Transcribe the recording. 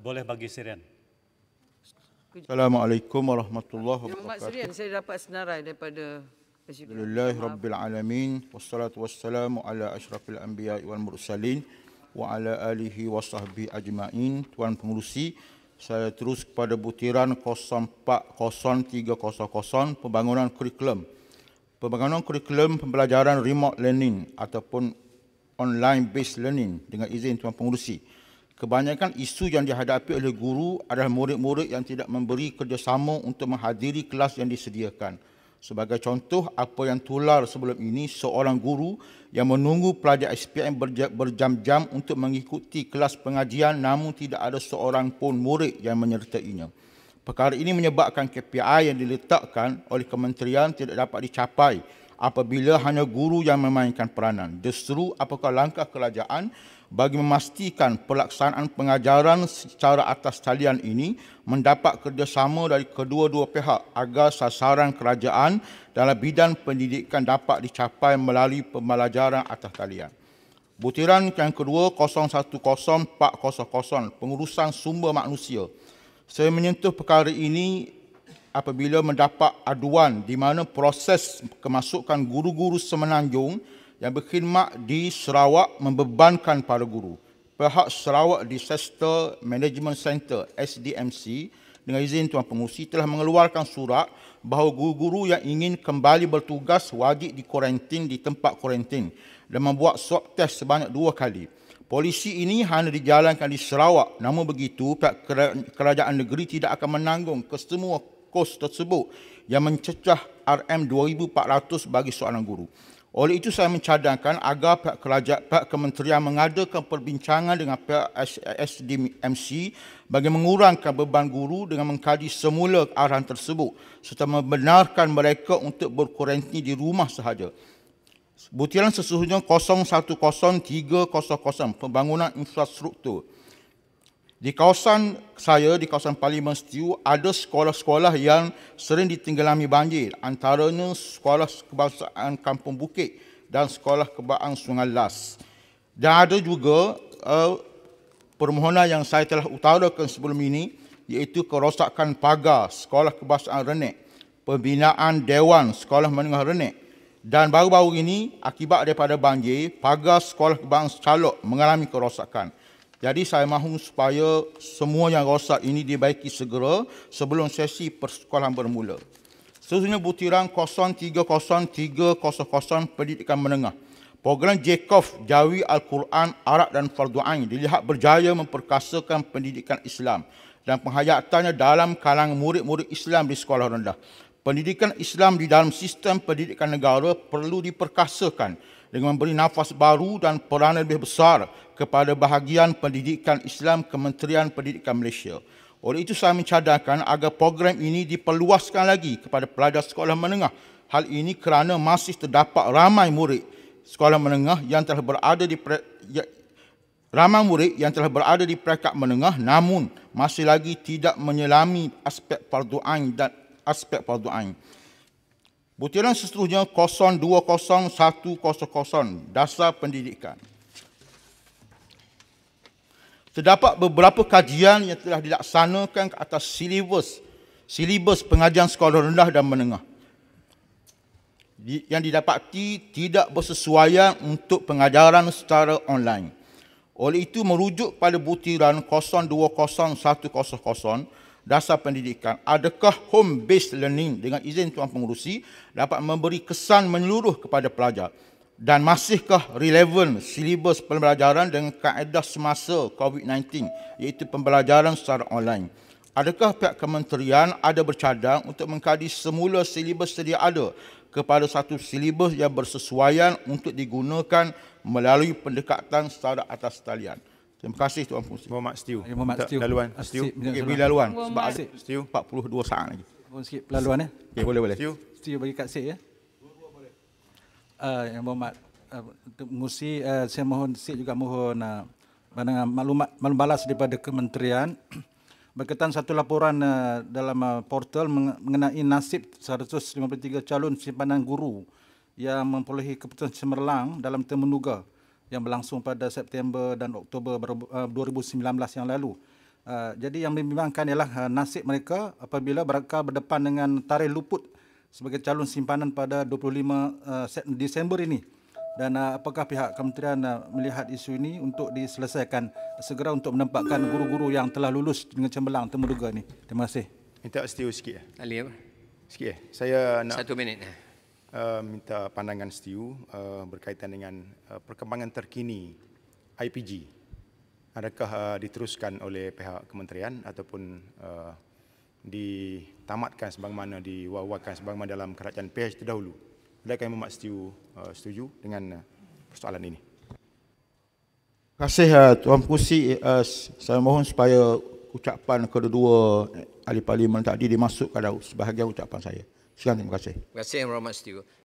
boleh bagi Sirian. Assalamualaikum warahmatullahi wabarakatuh. Mak Sirian, saya dapat senarai daripada Presiden. Alhamdulillah Rabbil Alamin. Wassalatu wassalamu ala ashrafil anbiya wal mursalin. Wa ala alihi wa sahbihi ajma'in. Tuan Pengurusi, saya terus kepada butiran 040300 pembangunan kurikulum. Pembangunan kurikulum pembelajaran remote learning ataupun online based learning dengan izin Tuan Pengurusi. Kebanyakan isu yang dihadapi oleh guru adalah murid-murid yang tidak memberi kerjasama untuk menghadiri kelas yang disediakan. Sebagai contoh, apa yang tular sebelum ini, seorang guru yang menunggu pelajar SPM berjam-jam untuk mengikuti kelas pengajian namun tidak ada seorang pun murid yang menyertainya. Perkara ini menyebabkan KPI yang diletakkan oleh kementerian tidak dapat dicapai apabila hanya guru yang memainkan peranan. Justru apakah langkah kerajaan bagi memastikan pelaksanaan pengajaran secara atas talian ini mendapat kerjasama dari kedua-dua pihak agar sasaran kerajaan dalam bidang pendidikan dapat dicapai melalui pembelajaran atas talian. Butiran yang kedua 010400 pengurusan sumber manusia. Saya menyentuh perkara ini apabila mendapat aduan di mana proses kemasukan guru-guru semenanjung yang berkhidmat di Sarawak membebankan para guru. Pihak Sarawak Disaster Management Center SDMC dengan izin Tuan Pengurusi telah mengeluarkan surat bahawa guru-guru yang ingin kembali bertugas wajib dikorentin di tempat korentin dan membuat swab test sebanyak dua kali. Polisi ini hanya dijalankan di Sarawak. Namun begitu, pihak kerajaan negeri tidak akan menanggung kesemua kos tersebut yang mencecah RM2,400 bagi seorang guru. Oleh itu saya mencadangkan agar pihak kerajaan, pihak kementerian mengadakan perbincangan dengan pihak SDMC bagi mengurangkan beban guru dengan mengkaji semula arahan tersebut serta membenarkan mereka untuk berkuarantin di rumah sahaja. Butiran sesungguhnya 010300 pembangunan infrastruktur. Di kawasan saya, di kawasan Parlimen Setiu, ada sekolah-sekolah yang sering ditinggalami banjir. Antaranya Sekolah Kebangsaan Kampung Bukit dan Sekolah Kebangsaan Sungai Las. Dan ada juga uh, permohonan yang saya telah utarakan sebelum ini, iaitu kerosakan pagar Sekolah Kebangsaan Renek, pembinaan Dewan Sekolah Menengah Renek. Dan baru-baru ini, akibat daripada banjir, pagar Sekolah Kebangsaan Calok mengalami kerosakan. Jadi saya mahu supaya semua yang rosak ini dibaiki segera sebelum sesi persekolahan bermula. Sesungguhnya butiran 030300 pendidikan menengah. Program Jekov Jawi Al-Quran Arab dan Fardu dilihat berjaya memperkasakan pendidikan Islam dan penghayatannya dalam kalangan murid-murid Islam di sekolah rendah. Pendidikan Islam di dalam sistem pendidikan negara perlu diperkasakan dengan memberi nafas baru dan peranan lebih besar kepada bahagian pendidikan Islam Kementerian Pendidikan Malaysia. Oleh itu saya mencadangkan agar program ini diperluaskan lagi kepada pelajar sekolah menengah. Hal ini kerana masih terdapat ramai murid sekolah menengah yang telah berada di ya, ramai murid yang telah berada di peringkat menengah namun masih lagi tidak menyelami aspek fardu ain dan aspek fardu ain. Butiran seterusnya 020100 dasar pendidikan. Terdapat beberapa kajian yang telah dilaksanakan ke atas silibus silibus pengajian sekolah rendah dan menengah yang didapati tidak bersesuaian untuk pengajaran secara online. Oleh itu merujuk pada butiran 020100 dasar pendidikan, adakah home based learning dengan izin tuan pengurusi dapat memberi kesan menyeluruh kepada pelajar dan masihkah relevan silibus pembelajaran dengan kaedah semasa COVID-19 iaitu pembelajaran secara online? Adakah pihak kementerian ada bercadang untuk mengkaji semula silibus sedia ada kepada satu silibus yang bersesuaian untuk digunakan melalui pendekatan secara atas talian? Terima kasih Tuan Pengerusi. Muhammad Stiu. Muhammad Stiu. Laluan. Stiu. Okay, beri laluan. Sebab ada Stiu 42 saat lagi. Mohon sikit laluan ya. Eh? Okay, boleh, boleh. Stiu. Stiu bagi kat Sik ya. Dua-dua boleh. Uh, yang Muhammad untuk eh, mengusi, uh, eh, saya mohon Sik juga mohon uh, pandangan maklumat, maklumat balas daripada kementerian berkaitan satu laporan uh, dalam uh, portal mengenai nasib 153 calon simpanan guru yang memperolehi keputusan semerlang dalam temenuga. menduga yang berlangsung pada September dan Oktober 2019 eh, yang lalu. Eh, jadi yang membimbangkan ialah eh, nasib mereka apabila mereka berdepan dengan tarikh luput sebagai calon simpanan pada 25 Disember ini. Dan apakah pihak kementerian melihat isu ini untuk diselesaikan segera untuk menempatkan guru-guru yang telah lulus dengan cemerlang temuduga ini? Terima kasih. Minta setiu sikit. Ali Sikit. Saya nak... Satu minit. Eh, minta pandangan Setiu eh, berkaitan dengan eh, perkembangan terkini IPG. Adakah diteruskan oleh pihak kementerian ataupun ditamatkan sebagaimana diwawakan sebagaimana dalam kerajaan PH terdahulu? Adakah Imam Setiu setuju dengan persoalan ini? Terima kasih Tuan Pusi. Saya mohon supaya ucapan kedua ahli parlimen tadi dimasukkan dalam sebahagian ucapan saya. 시간입니다. 감사합니다. 감사합니다.